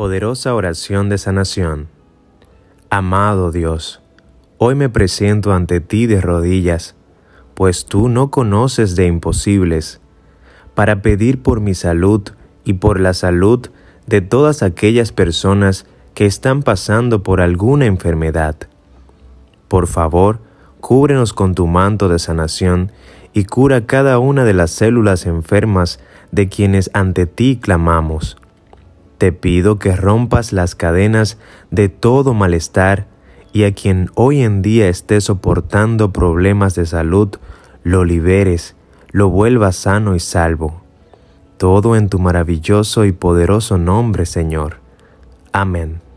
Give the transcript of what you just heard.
Poderosa oración de sanación. Amado Dios, hoy me presento ante ti de rodillas, pues tú no conoces de imposibles, para pedir por mi salud y por la salud de todas aquellas personas que están pasando por alguna enfermedad. Por favor, cúbrenos con tu manto de sanación y cura cada una de las células enfermas de quienes ante ti clamamos te pido que rompas las cadenas de todo malestar y a quien hoy en día esté soportando problemas de salud, lo liberes, lo vuelvas sano y salvo. Todo en tu maravilloso y poderoso nombre, Señor. Amén.